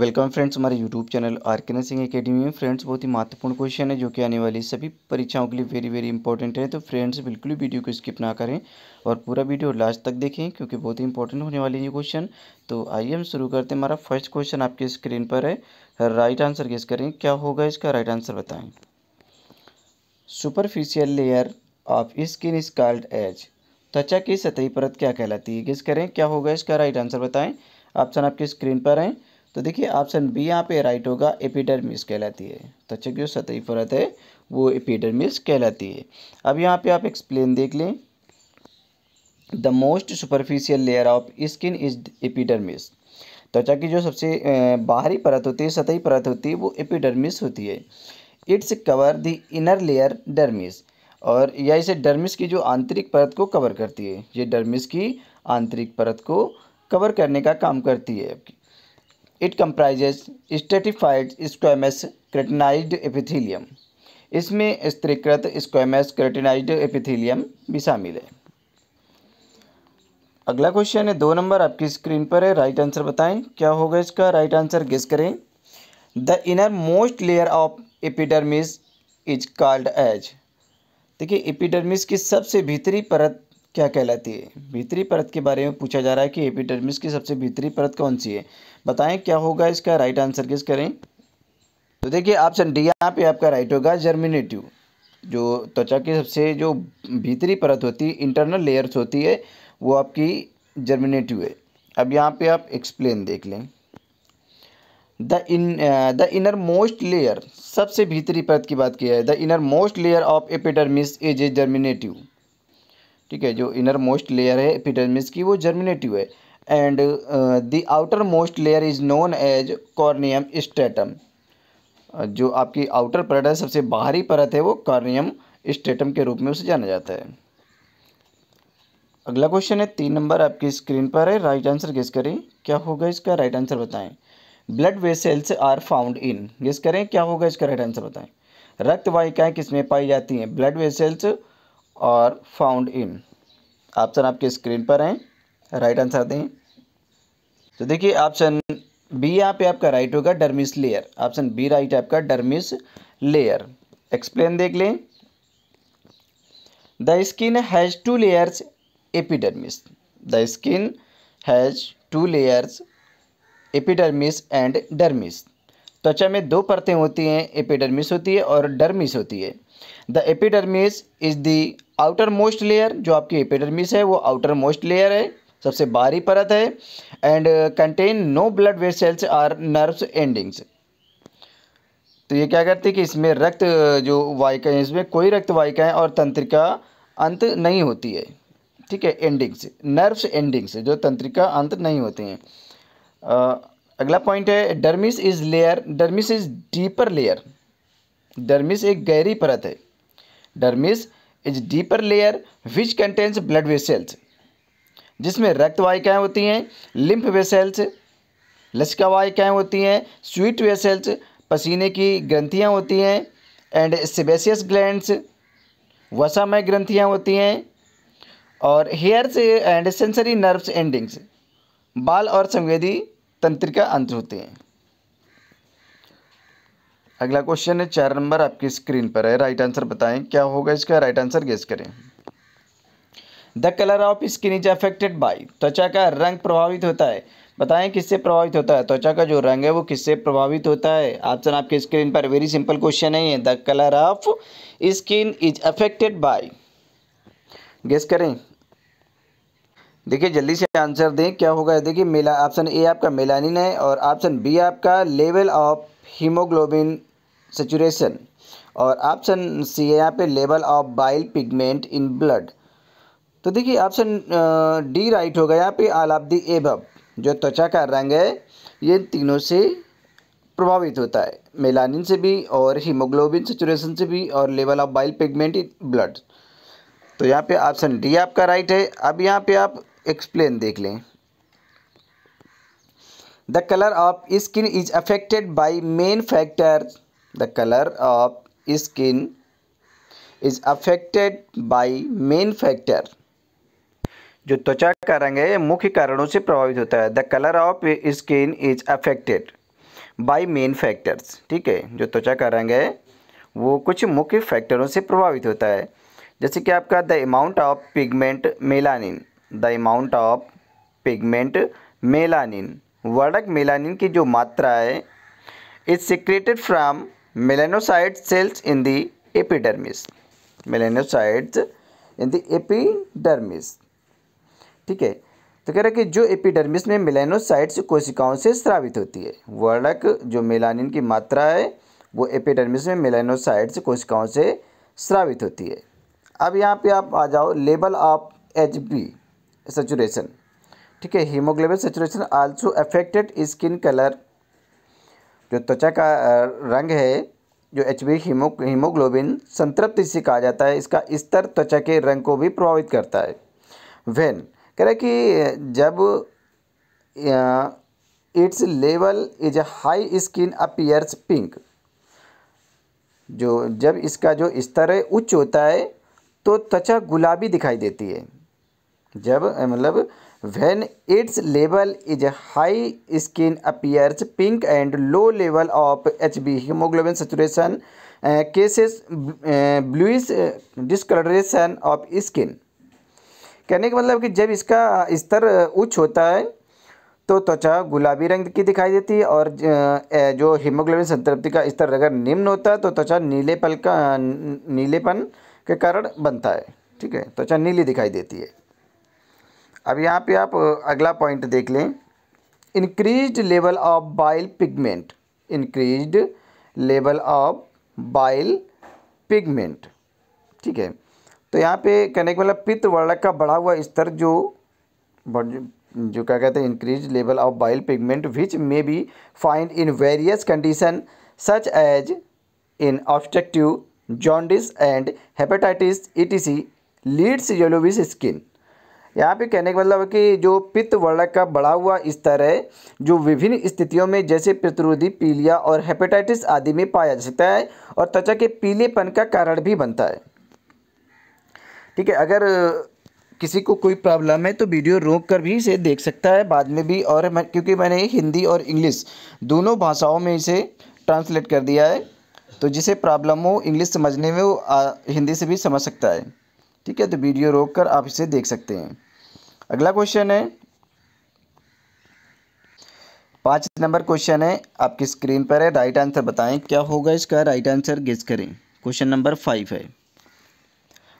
Welcome friends हमारे YouTube channel R K nursing academy में friends बहुत ही महत्वपूर्ण क्वेश्चन है जो कि आने वाली सभी परीक्षाओं के लिए वेरी वेरी इंपॉर्टेंट है तो फ्रेंड्स बिल्कुल भी वीडियो को स्किप ना करें और पूरा वीडियो लास्ट तक देखें क्योंकि बहुत ही इंपॉर्टेंट होने वाली ये क्वेश्चन तो आइए हम शुरू करते हैं हमारा फर्स्ट क्वेश्चन आपके स्क्रीन पर है राइट आंसर गेस करें क्या होगा इसका राइट आंसर बताएँ superficial layer of skin is called as त्वचा की सतही परत क्या कहलाती है गेस करें क्या होगा इसका राइट आंसर बताएँ ऑप्शन आपके स्क्रीन पर हैं तो देखिए ऑप्शन बी यहाँ पे राइट होगा एपिडर्मिस कहलाती है तो अच्छा जो सतही परत है वो एपिडर्मिस कहलाती है अब यहाँ पे आप एक्सप्लेन देख लें the most superficial layer of skin is epidermis त्वचा की जो सबसे बाहरी परत होती है सतही परत होती है वो एपिडर्मिस होती है it's cover the inner layer dermis और या इसे डर्मिस की जो आंतरिक परत को कवर करती है ये डर्मिस की आंतरिक परत को कवर करने का काम करती है it comprises stratified squamous keratinized epithelium इसमें स्त्रीकृत स्क्वेमस क्रेटिनाइड एपिथीलियम भी शामिल है अगला क्वेश्चन है दो नंबर आपकी स्क्रीन पर है राइट आंसर बताएं क्या होगा इसका राइट आंसर गेस करें the inner most layer of epidermis is called as देखिए एपिडर्मिस की सबसे भीतरी परत क्या कहलाती है भीतरी परत के बारे में पूछा जा रहा है कि एपिडर्मिस की सबसे भीतरी परत कौन सी है बताएं क्या होगा इसका राइट आंसर किस करें तो देखिए ऑप्शन डी यहाँ पे आपका राइट होगा जर्मिनेटिव जो त्वचा की सबसे जो भीतरी परत होती है इंटरनल लेयर्स होती है वो आपकी जर्मिनेटिव है अब यहाँ पे आप एक्सप्लेन देख लें the in the inner most layer सबसे भीतरी परत की बात की है the inner most layer of epidermis is a germinative ठीक है जो इनर मोस्ट लेयर है एपिडर्मिस की वो जर्मिनेटिव है and the outer most layer is known as corneum stratum जो आपकी आउटर परत है सबसे बाहरी परत है वो कॉर्नियम स्टेटम के रूप में उसे जाना जाता है अगला क्वेश्चन है तीन नंबर आपकी स्क्रीन पर है राइट आंसर गेस करें क्या होगा इसका राइट आंसर बताएं blood vessels are found in guess करें क्या होगा इसका राइट आंसर बताएं रक्त वाहिकाएं किसमें पाई जाती हैं blood vessels are found in option आपके स्क्रीन पर हैं राइट आंसर दें तो देखिए ऑप्शन बी यहाँ पे आपका राइट होगा dermis layer option B right आपका डर्मिस लेयर एक्सप्लेन देख लें the skin has two layers epidermis the skin has two layers epidermis and dermis त्वचा में दो परतें होती हैं एपिडर्मिस होती है और डर्मिस होती है the epidermis is the outer most layer जो आपकी एपिडर्मिस है वो आउटर मोस्ट लेयर है सबसे बाहरी परत है and contain no blood vessels or nerves endings तो ये क्या करते हैं कि इसमें रक्त uh, जो वायिका है इसमें कोई रक्त वायिकाएँ और तंत्रिका अंत नहीं होती है ठीक है एंडिंग्स नर्व्स एंडिंग्स जो तंत्रिका अंत नहीं होते हैं आ, uh, अगला पॉइंट है dermis is layer dermis is deeper layer dermis एक गहरी परत है dermis is deeper layer which contains blood vessels जिसमें रक्त वाहिकाएँ होती हैं लिम्फ वेसेल्स वाहिकाएँ होती हैं स्वीट वेसेल्स पसीने की ग्रंथियाँ होती हैं एंड सिबेसियस ग्लैंड्स वसामय ग्रंथियाँ होती हैं और hairs and sensory nerves endings बाल और संवेदी तंत्रिका अंत होते हैं अगला क्वेश्चन है चार नंबर आपकी स्क्रीन पर है राइट आंसर बताएं क्या होगा इसका राइट आंसर गेस करें the colour of skin is affected by त्वचा का रंग प्रभावित होता है बताएं किससे प्रभावित होता है त्वचा का जो रंग है वो किससे प्रभावित होता है ऑप्शन आपके स्क्रीन पर वेरी सिंपल क्वेश्चन है the colour of skin is affected by guess करें देखिए जल्दी से आंसर दें क्या होगा देखिए मेला ऑप्शन ए आपका मेलानिन है और ऑप्शन बी आपका लेवल ऑफ हीमोग्लोबिन सेचुरेशन और ऑप्शन सी है यहाँ पे level of bile pigment in blood तो देखिए ऑप्शन डी राइट होगा यहाँ पे आल ऑफ दी एभव जो त्वचा का रंग है ये तीनों से प्रभावित होता है मेलानिन से भी और हीमोग्लोबिन सेचुरेशन से भी और level of bile pigment in blood तो यहाँ पे ऑप्शन डी आपका राइट है अब यहाँ पे आप एक्सप्लेन देख लें the colour of skin is affected by main factor the color of skin is affected by main factor जो त्वचा का रंग है मुख्य कारणों से प्रभावित होता है the colour of skin is affected by main factors ठीक है जो त्वचा का रंग है वो कुछ मुख्य फैक्टरों से प्रभावित होता है जैसे कि आपका the amount of pigment melanin the amount of pigment melanin वर्डक मेलानिन की जो मात्रा है is secreted from melanocyte cells in the epidermis melanocytes in the epidermis ठीक है तो कह रहा है कि जो एपिडर्मिस में मेलेनोसाइट्स कोशिकाओं से स्रावित होती है वर्णक जो मेलानिन की मात्रा है वो एपिडर्मिस में मेलानोसाइट्स कोशिकाओं से स्रावित होती है अब यहाँ पे आप आ जाओ level of H B saturation ठीक है haemoglobin saturation also affected skin colour जो त्वचा का रंग है जो एच बी हीमो हीमोग्लोबिन संतृप्त इससे कहा जाता है इसका स्तर त्वचा के रंग को भी प्रभावित करता है वेन कह रहे कि जब its level is high skin appears pink जो जब इसका जो स्तर है उच्च होता है तो त्वचा गुलाबी दिखाई देती है जब मतलब when its level is high skin appears pink and low level of hb hemoglobin saturation uh, cases uh, bluish uh, discoloration of skin कहने का मतलब कि जब इसका स्तर उच्च होता है तो त्वचा गुलाबी रंग की दिखाई देती है और जो हीमोग्लोबिन संतृप्ति का स्तर अगर निम्न होता है तो त्वचा नीलेपन का नीलेपन के कारण बनता है ठीक है त्वचा नीली दिखाई देती है अब यहाँ पे आप अगला पॉइंट देख लें increase level of bile pigment increase level of bile pigment ठीक है तो यहाँ पे कहने के मतलब पित्तवर्णक का बढ़ा हुआ स्तर जो जो क्या कहते हैं increase level of bile pigment which may be find in various condition such as in obstructive jaundice and hepatitis E T C leads yellowish skin यहाँ पे कहने का मतलब है कि जो पित्त वर्णक का बढ़ा हुआ स्तर है जो विभिन्न स्थितियों में जैसे प्रतिरोधी पीलिया और हेपेटाइटिस आदि में पाया जा सकता है और त्वचा के पीलेपन का कारण भी बनता है ठीक है अगर किसी को कोई प्रॉब्लम है तो वीडियो रोक कर भी इसे देख सकता है बाद में भी और मैं, क्योंकि मैंने हिंदी और इंग्लिश दोनों भाषाओं में इसे ट्रांसलेट कर दिया है तो जिसे प्रॉब्लम हो इंग्लिश समझने में वो आ, हिंदी से भी समझ सकता है ठीक है तो वीडियो रोक कर आप इसे देख सकते हैं अगला क्वेश्चन है पांच नंबर क्वेश्चन है आपकी स्क्रीन पर है राइट आंसर बताएं क्या होगा इसका राइट आंसर गेस करें क्वेश्चन नंबर फाइव है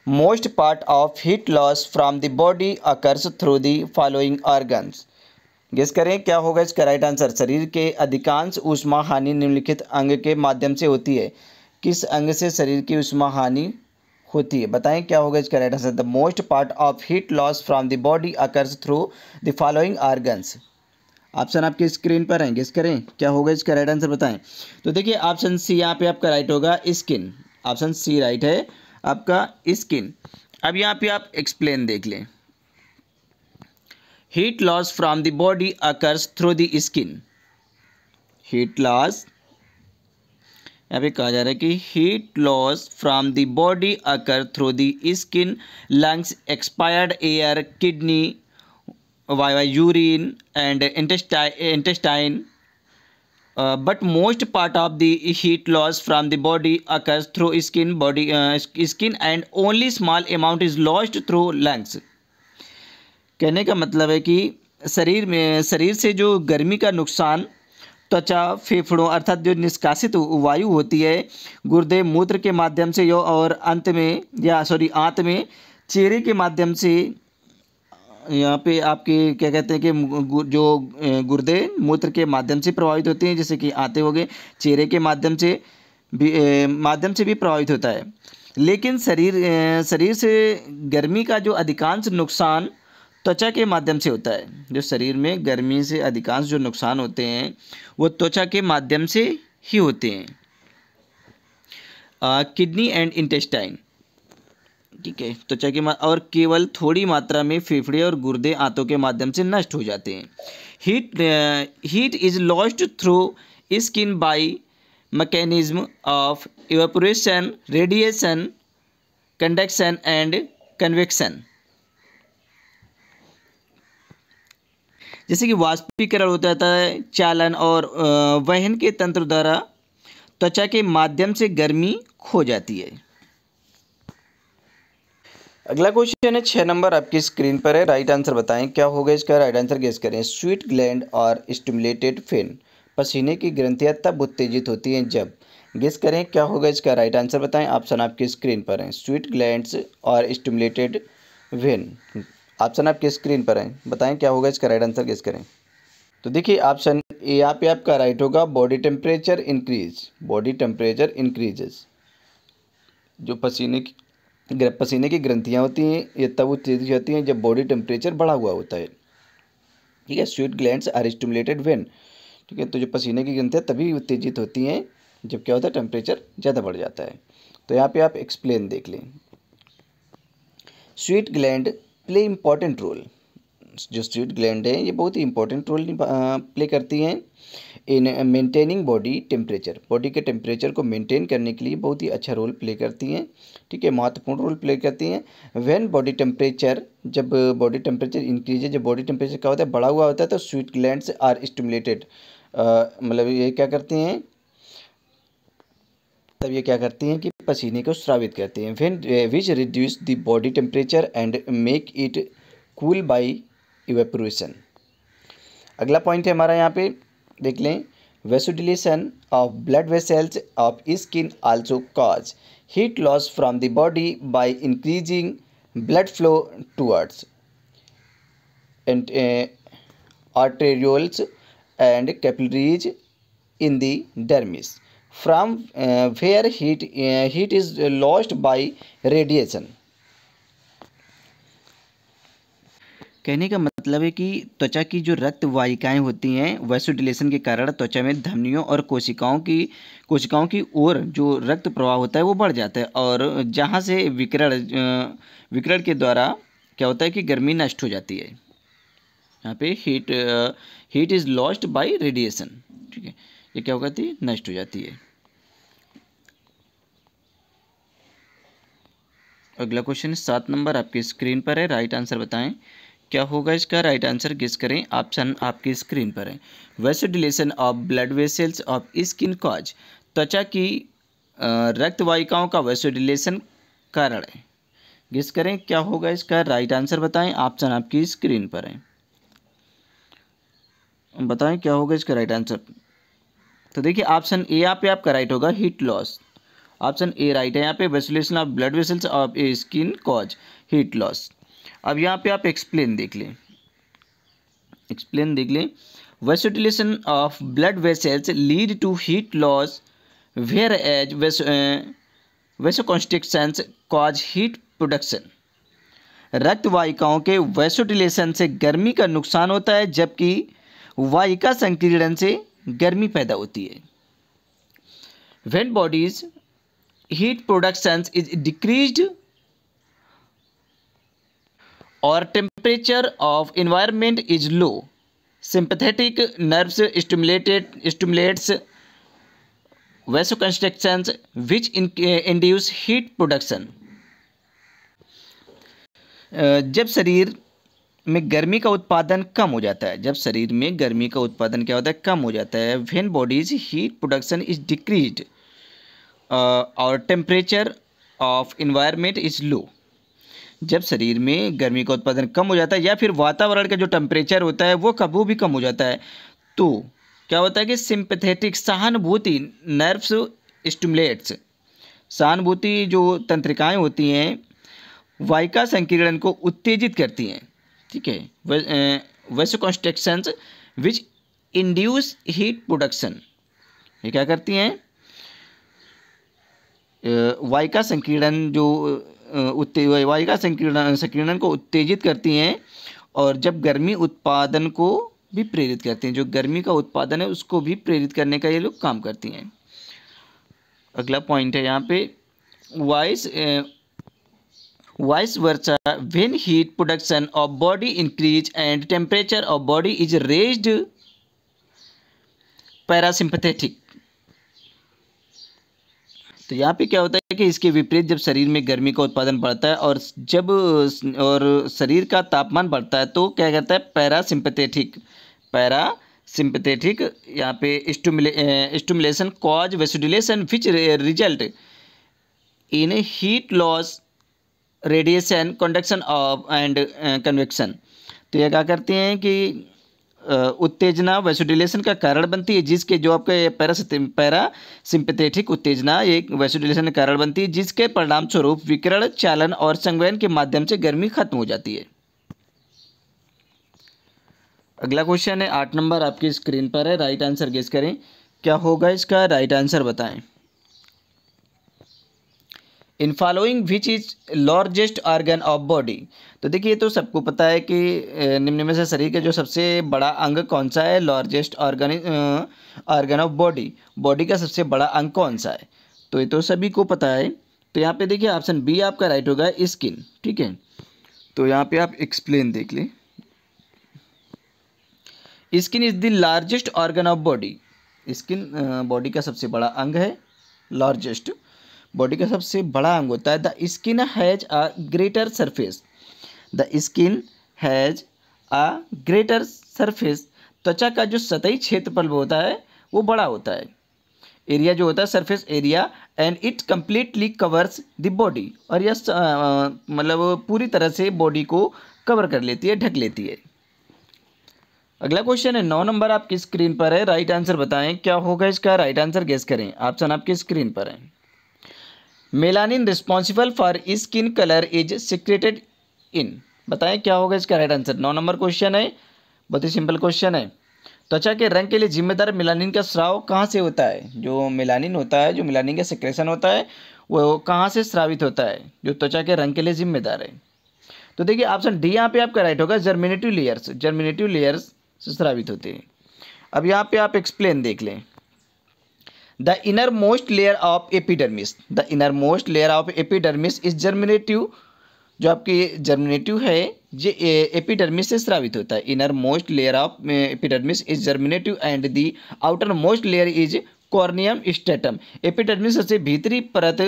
most part of heat loss from the body occurs through the following organs guess करें क्या होगा इसका राइट आंसर शरीर के अधिकांश उष्मा हानि निम्नलिखित अंग के माध्यम से होती है किस अंग से शरीर की उष्मा हानि होती है बताएं क्या होगा इसका right answer the most part of heat loss from the body occurs through the following organs option आपके स्क्रीन पर आएंगे इस करें क्या होगा इसका राइट आंसर बताएं तो देखिए ऑप्शन सी यहाँ पे आपका राइट होगा स्किन ऑप्शन सी राइट है आपका स्किन अब यहाँ पे आप एक्सप्लेन देख लें heat loss from the body occurs through the skin heat loss यहाँ पे कहा जा रहा है कि heat loss from the body occur through the skin lungs expired air kidney via urine and intestine but most part of the heat loss from the body occurs through skin body skin and only small amount is lost through lungs कहने का मतलब है कि शरीर में शरीर से जो गर्मी का नुकसान त्वचा फेफड़ों अर्थात जो निष्कासित वायु होती है गुर्दे मूत्र के माध्यम से यो और अंत में या सॉरी आंत में चेहरे के माध्यम से यहाँ पे आपके क्या कहते हैं कि जो गुर्दे मूत्र के माध्यम से प्रभावित होते हैं जैसे कि आते हो गए चेहरे के माध्यम से भी माध्यम से भी प्रभावित होता है लेकिन शरीर शरीर से गर्मी का जो अधिकांश नुकसान त्वचा के माध्यम से होता है जो शरीर में गर्मी से अधिकांश जो नुकसान होते हैं वो त्वचा के माध्यम से ही होते हैं किडनी एंड इंटेस्टाइन ठीक है त्वचा के और केवल थोड़ी मात्रा में फेफड़े और गुर्दे आंतों के माध्यम से नष्ट हो जाते हैं heat heat is lost through skin by mechanism of evaporation radiation conduction and convection जैसे कि वाष्पीकरण होता था चालन और वहन के तंत्र द्वारा त्वचा के माध्यम से गर्मी खो जाती है अगला क्वेश्चन है छः नंबर आपकी स्क्रीन पर है राइट आंसर बताएं क्या होगा इसका राइट आंसर गेस करें sweat gland are stimulated when पसीने की ग्रंथियां तब उत्तेजित होती हैं जब गेस करें क्या होगा इसका राइट आंसर बताएं ऑप्शन आपकी स्क्रीन पर है sweat glands are stimulated when option आपकी स्क्रीन पर है बताएं क्या होगा इसका राइट आंसर किस करें तो देखिए ऑप्शन ए यहाँ पे आपका राइट होगा body temperature increase body temperature increases जो पसीने की पसीने की ग्रंथियाँ होती हैं ये तब उत्तेजित होती हैं जब बॉडी टेम्परेचर बढ़ा हुआ होता है ठीक है sweat gland are stimulated when ठीक है तो जो पसीने की ग्रंथियाँ तभी उत्तेजित होती हैं जब क्या होता है टेम्परेचर ज़्यादा बढ़ जाता है तो यहाँ पे आप एक्सप्लेन देख लें sweat gland play important role जो स्वीट ग्लैंड है ये बहुत ही इम्पॉर्टेंट रोल प्ले करती हैं in maintaining body temperature body के टेम्परेचर को मेंटेन करने के लिए बहुत ही अच्छा रोल प्ले करती हैं ठीक है महत्वपूर्ण रोल प्ले करती हैं व्हेन बॉडी टेम्परेचर जब बॉडी टेम्परेचर इंक्रीज है जब बॉडी टेम्परेचर क्या होता है बढ़ा हुआ होता है तो स्वीट ग्लैंड आर स्टमुलेटेड मतलब ये क्या करती हैं तब ये क्या करती हैं कि पसीने को स्रावित करती हैं फिर which reduce the body temperature and make it cool by evaporation अगला पॉइंट है हमारा यहाँ पे देख लें vasodilation of blood vessels of skin also cause heat loss from the body by increasing blood flow towards end arterioles and capillaries in the dermis from uh, where heat uh, heat is lost by radiation कहने का मतलब है कि त्वचा की जो रक्त वाहिकाएं होती हैं वैसोडिलेशन के कारण त्वचा में धमनियों और कोशिकाओं की कोशिकाओं की ओर जो रक्त प्रवाह होता है वो बढ़ जाता है और जहाँ से विकरण विकरण के द्वारा क्या होता है कि गर्मी नष्ट हो जाती है यहाँ पे heat heat is lost by radiation ठीक है ये क्या हो जाती है नष्ट हो जाती है अगला क्वेश्चन सात नंबर आपकी स्क्रीन पर है राइट आंसर बताएं क्या होगा इसका राइट आंसर गेस करें ऑप्शन आपकी स्क्रीन पर है dilation of blood vessels of skin cause त्वचा की रक्त वाहिकाओं का डिलेशन कारण है गिस करें क्या होगा इसका राइट आंसर बताएं ऑप्शन आपकी स्क्रीन पर है बताएं क्या होगा इसका राइट आंसर तो देखिए ऑप्शन ए यहाँ पे आपका राइट होगा heat loss option A right है यहाँ पे vasodilation of blood vessels of a skin cause heat loss अब यहाँ पे आप एक्सप्लेन देख लें एक्सप्लेन देख लें vasodilation of blood vessels lead to heat loss whereas constriction cause heat production रक्त वाहिकाओं के वेसुटिलेशन से गर्मी का नुकसान होता है जबकि वाहिका संकीर्ण से गर्मी पैदा होती है when body's heat production is decrease और temperature of environment is low sympathetic nerves stimulated stimulates vasoconstriction which induce heat production जब शरीर में गर्मी का उत्पादन कम हो जाता है जब शरीर में गर्मी का उत्पादन क्या होता है कम हो जाता है when body's heat production is decrease और temperature of environment is low जब शरीर में गर्मी का उत्पादन कम हो जाता है या फिर वातावरण का जो टेम्परेचर होता है वो कभी भी कम हो जाता है तो क्या होता है कि सिंपथेटिक सहानुभूति नर्व्स स्टमुलेट्स सहानुभूति जो तंत्रिकाएं होती हैं वाइका संकीर्ण को उत्तेजित करती हैं ठीक है vasoconstrictions which induce heat production ये क्या करती हैं का संकीर्ण जो उत्ते वायिका संकीर्ण संकीर्णन को उत्तेजित करती हैं और जब गर्मी उत्पादन को भी प्रेरित करती हैं जो गर्मी का उत्पादन है उसको भी प्रेरित करने का ये लोग काम करती हैं अगला पॉइंट है यहाँ पे vice vice versa when heat production of body increase and temperature of body is raised parasympathetic तो यहाँ पे क्या होता है कि इसके विपरीत जब शरीर में गर्मी का उत्पादन बढ़ता है और जब और शरीर का तापमान बढ़ता है तो क्या कहता है पैरासिम्पथेटिक पैरा सिंपथेटिक यहाँ पे stimulation cause vasodilation which result in heat loss radiation conduction of and convection तो ये क्या करते हैं कि उत्तेजना वैसुडिलेशन का कारण बनती है जिसके जो आपके पैरा पैरा सिंपथेटिक उत्तेजना एक वैसुडिलेशन का कारण बनती है जिसके परिणाम स्वरूप विकरण चालन और संवयन के माध्यम से गर्मी खत्म हो जाती है अगला क्वेश्चन है आठ नंबर आपकी स्क्रीन पर है राइट आंसर गेस करें क्या होगा इसका राइट आंसर बताएं in following which is largest organ of body तो देखिए तो सबको पता है कि निम्न में से शरीर का जो सबसे बड़ा अंग कौन सा है largest organ organ of body body का सबसे बड़ा अंग कौन सा है तो ये तो सभी को पता है तो यहाँ पे देखिए ऑप्शन बी आपका राइट होगा स्किन ठीक है तो यहाँ पे आप एक्सप्लेन देख लें skin is the largest organ of body skin body का सबसे बड़ा अंग है लार्जेस्ट बॉडी का सबसे बड़ा अंग होता है the skin has a greater surface the skin has a greater surface त्वचा का जो सतही क्षेत्रफल होता है वो बड़ा होता है एरिया जो होता है surface area and it completely covers the body और यह मतलब पूरी तरह से बॉडी को कवर कर लेती है ढक लेती है अगला क्वेश्चन है नौ नंबर आपकी स्क्रीन पर है राइट आंसर बताएं क्या होगा इसका राइट आंसर गेस करें ऑप्शन आपकी स्क्रीन पर है melanin responsible for skin colour is secreted in बताएं क्या होगा इसका राइट आंसर नौ नंबर क्वेश्चन है बहुत ही सिंपल क्वेश्चन है त्वचा के रंग के लिए जिम्मेदार मिलानिन का स्राव कहाँ से होता है जो मिलानिन होता है जो मिलानिन का सिक्रेशन होता है वो कहाँ से स्रावित होता है जो त्वचा के रंग के लिए जिम्मेदार है तो देखिए ऑप्शन डी यहाँ पे आपका राइट होगा जर्मिनेटिव लेयर्स जर्मिनेटिव लेयर्स से स्रावित होते हैं अब यहाँ पे आप एक्सप्लेन देख लें the inner most layer of of the inner most layer of epidermis is germinative जो आपकी जर्मिनेटिव है ये एपिडर्मिस से स्रावित होता है inner most layer of epidermis is germinative and the outer most layer is corneum stratum epidermis सबसे भीतरी परत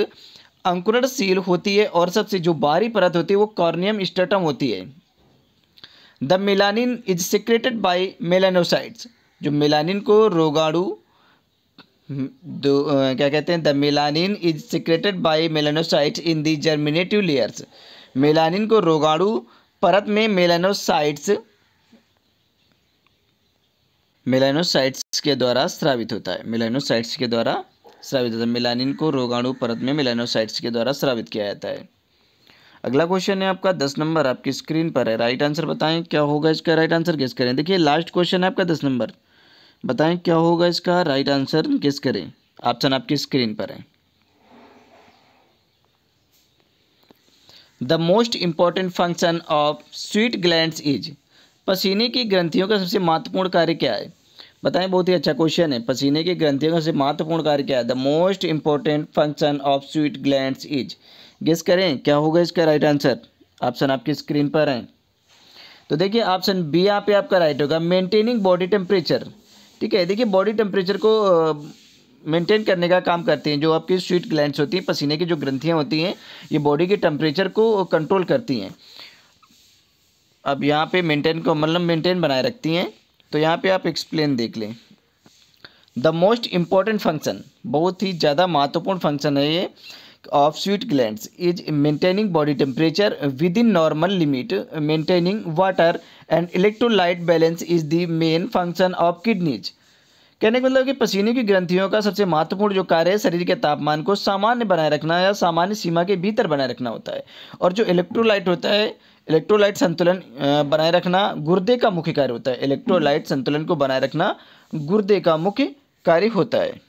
अंकुरणशील होती है और सबसे जो बाहरी परत होती है वो कॉर्नियम स्टेटम होती है the melanin is secreted by melanocytes जो मेलानिन को रोगाणु दो mm-hmm. uh, क्या कहते हैं the melanin is secreted by melanocytes in the germinative layers melanin को रोगाणु परत में मेलानोसाइट्स मेलानोसाइट्स के द्वारा स्रावित होता है मेलानोसाइट्स के द्वारा स्रावित होता है मेलानिन को रोगाणु परत में मेलानोसाइट्स के द्वारा स्रावित किया जाता है अगला क्वेश्चन है आपका दस नंबर आपकी स्क्रीन पर है राइट आंसर बताएं क्या होगा इसका राइट आंसर गेस करें देखिए लास्ट क्वेश्चन है आपका दस नंबर बताएं क्या होगा इसका राइट आंसर गेस करें ऑप्शन आपकी स्क्रीन पर है the most important function of sweat gland is पसीने की ग्रंथियों का सबसे महत्वपूर्ण कार्य क्या है बताएं बहुत ही अच्छा क्वेश्चन है पसीने की ग्रंथियों का सबसे महत्वपूर्ण कार्य क्या है the most important function of sweat gland is guess करें क्या होगा इसका राइट आंसर ऑप्शन आपकी स्क्रीन पर है तो देखिए ऑप्शन बी यहाँ पे आपका राइट होगा मेंटेनिंग बॉडी टेम्परेचर ठीक है देखिए बॉडी टेम्परेचर को मेंटेन करने का काम करते हैं जो आपकी स्वीट ग्लैंड्स होती हैं पसीने की जो ग्रंथियाँ होती हैं ये बॉडी के टेम्परेचर को कंट्रोल करती हैं अब यहाँ पे मेंटेन को मतलब मेंटेन बनाए रखती हैं तो यहाँ पे आप एक्सप्लेन देख लें द मोस्ट इम्पॉर्टेंट फंक्शन बहुत ही ज़्यादा महत्वपूर्ण फंक्शन है ये of sweat gland is maintaining body temperature within normal limit maintaining water and electrolyte balance is the main function of kidneys कहने का मतलब कि पसीने की ग्रंथियों का सबसे महत्वपूर्ण जो कार्य है शरीर के तापमान को सामान्य बनाए रखना या सामान्य सीमा के भीतर बनाए रखना होता है और जो इलेक्ट्रोलाइट होता है इलेक्ट्रोलाइट संतुलन बनाए रखना गुर्दे का मुख्य कार्य होता है इलेक्ट्रोलाइट संतुलन को बनाए रखना गुर्दे का मुख्य कार्य होता है